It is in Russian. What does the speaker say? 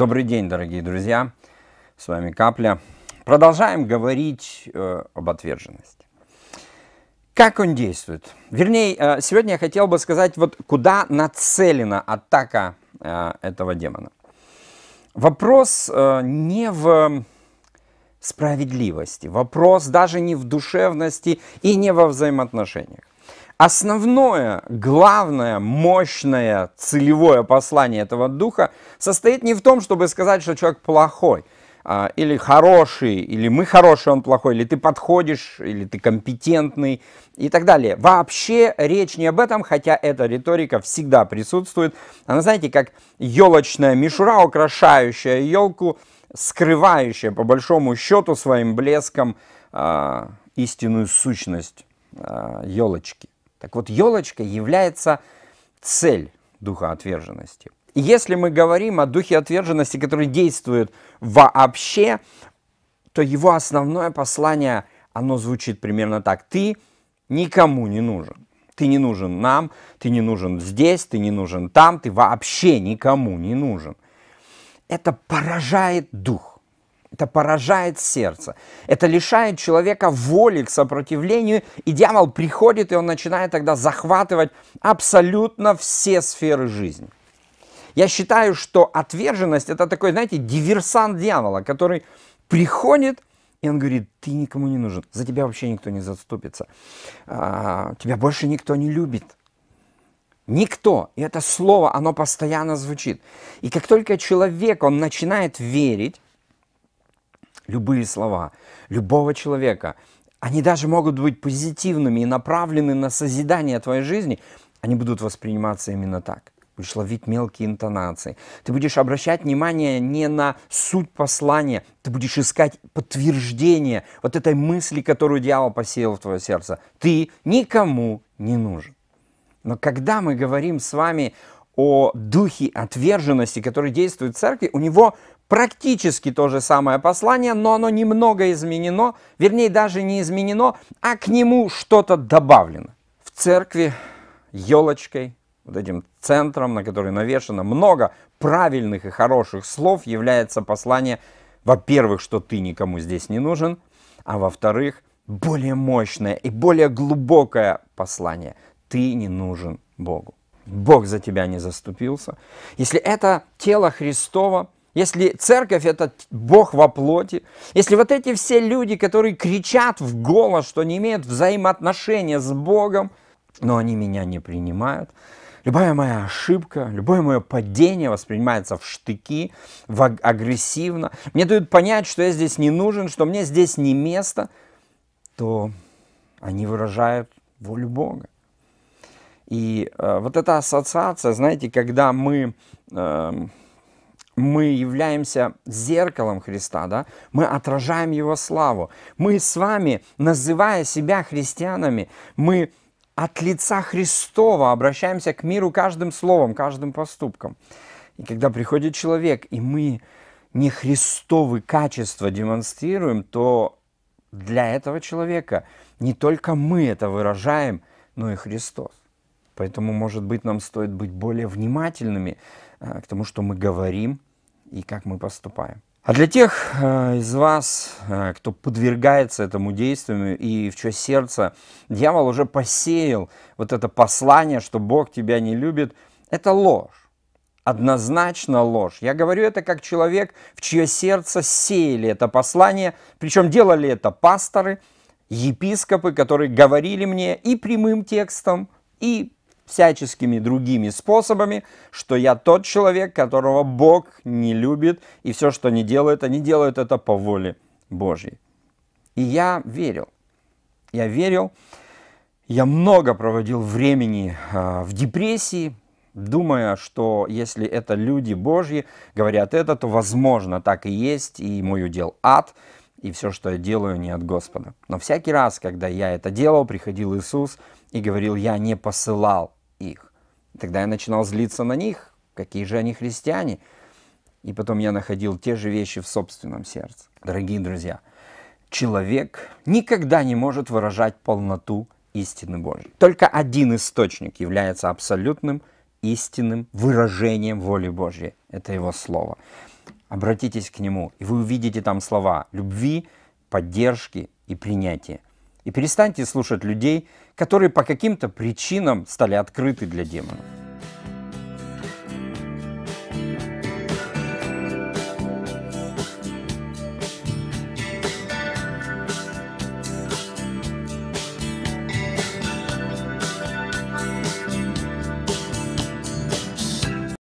Добрый день, дорогие друзья. С вами Капля. Продолжаем говорить э, об отверженности. Как он действует? Вернее, э, сегодня я хотел бы сказать, вот куда нацелена атака э, этого демона. Вопрос э, не в справедливости, вопрос даже не в душевности и не во взаимоотношениях. Основное, главное, мощное, целевое послание этого духа состоит не в том, чтобы сказать, что человек плохой, а, или хороший, или мы хорошие, он плохой, или ты подходишь, или ты компетентный и так далее. Вообще речь не об этом, хотя эта риторика всегда присутствует. Она, знаете, как елочная мишура, украшающая елку, скрывающая по большому счету своим блеском э, истинную сущность э, елочки. Так вот, елочка является цель духа отверженности. И если мы говорим о духе отверженности, который действует вообще, то его основное послание, оно звучит примерно так. Ты никому не нужен. Ты не нужен нам, ты не нужен здесь, ты не нужен там, ты вообще никому не нужен. Это поражает дух. Это поражает сердце. Это лишает человека воли к сопротивлению, и дьявол приходит, и он начинает тогда захватывать абсолютно все сферы жизни. Я считаю, что отверженность – это такой, знаете, диверсант дьявола, который приходит, и он говорит, ты никому не нужен, за тебя вообще никто не заступится, а, тебя больше никто не любит. Никто. И это слово, оно постоянно звучит. И как только человек, он начинает верить, любые слова любого человека, они даже могут быть позитивными и направлены на созидание твоей жизни, они будут восприниматься именно так. Будешь ловить мелкие интонации. Ты будешь обращать внимание не на суть послания, ты будешь искать подтверждение вот этой мысли, которую дьявол посеял в твое сердце. Ты никому не нужен. Но когда мы говорим с вами о духе отверженности, который действует в церкви, у него Практически то же самое послание, но оно немного изменено, вернее даже не изменено, а к нему что-то добавлено. В церкви елочкой, вот этим центром, на который навешено много правильных и хороших слов, является послание, во-первых, что ты никому здесь не нужен, а во-вторых, более мощное и более глубокое послание. Ты не нужен Богу. Бог за тебя не заступился. Если это тело Христово если церковь – это Бог во плоти, если вот эти все люди, которые кричат в голос, что не имеют взаимоотношения с Богом, но они меня не принимают, любая моя ошибка, любое мое падение воспринимается в штыки, в аг- агрессивно, мне дают понять, что я здесь не нужен, что мне здесь не место, то они выражают волю Бога. И э, вот эта ассоциация, знаете, когда мы... Э, мы являемся зеркалом Христа, да? мы отражаем Его славу. Мы с вами, называя себя христианами, мы от лица Христова обращаемся к миру каждым словом, каждым поступком. И когда приходит человек, и мы не Христовы качества демонстрируем, то для этого человека не только мы это выражаем, но и Христос. Поэтому, может быть, нам стоит быть более внимательными э, к тому, что мы говорим – и как мы поступаем. А для тех э, из вас, э, кто подвергается этому действию и в чье сердце дьявол уже посеял вот это послание, что Бог тебя не любит, это ложь. Однозначно ложь. Я говорю это как человек, в чье сердце сеяли это послание, причем делали это пасторы, епископы, которые говорили мне и прямым текстом, и всяческими другими способами, что я тот человек, которого Бог не любит, и все, что они делают, они делают это по воле Божьей. И я верил. Я верил. Я много проводил времени а, в депрессии, думая, что если это люди Божьи говорят это, то возможно так и есть, и мой удел ад, и все, что я делаю, не от Господа. Но всякий раз, когда я это делал, приходил Иисус и говорил, я не посылал их. Тогда я начинал злиться на них, какие же они христиане. И потом я находил те же вещи в собственном сердце. Дорогие друзья, человек никогда не может выражать полноту истины Божьей. Только один источник является абсолютным истинным выражением воли Божьей. Это Его Слово. Обратитесь к Нему, и вы увидите там слова любви, поддержки и принятия. И перестаньте слушать людей, которые по каким-то причинам стали открыты для демонов.